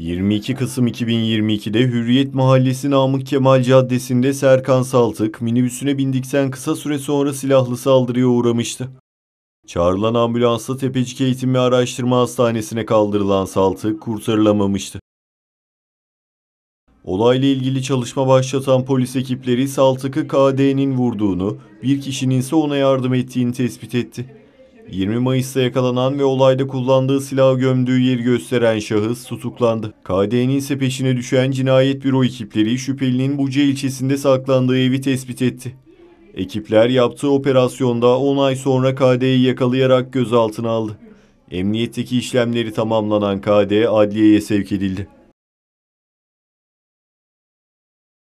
22 Kasım 2022'de Hürriyet Mahallesi Namık Kemal Caddesi'nde Serkan Saltık minibüsüne bindikten kısa süre sonra silahlı saldırıya uğramıştı. Çağrılan ambulansla Tepecik Eğitim ve Araştırma Hastanesi'ne kaldırılan Saltık kurtarılamamıştı. Olayla ilgili çalışma başlatan polis ekipleri Saltık'ı KD'nin vurduğunu, bir kişinin ise ona yardım ettiğini tespit etti. 20 Mayıs'ta yakalanan ve olayda kullandığı silahı gömdüğü yeri gösteren şahıs tutuklandı. KD'nin ise peşine düşen cinayet büro ekipleri şüphelinin Buca ilçesinde saklandığı evi tespit etti. Ekipler yaptığı operasyonda 10 ay sonra KD'yi yakalayarak gözaltına aldı. Emniyetteki işlemleri tamamlanan KD adliyeye sevk edildi.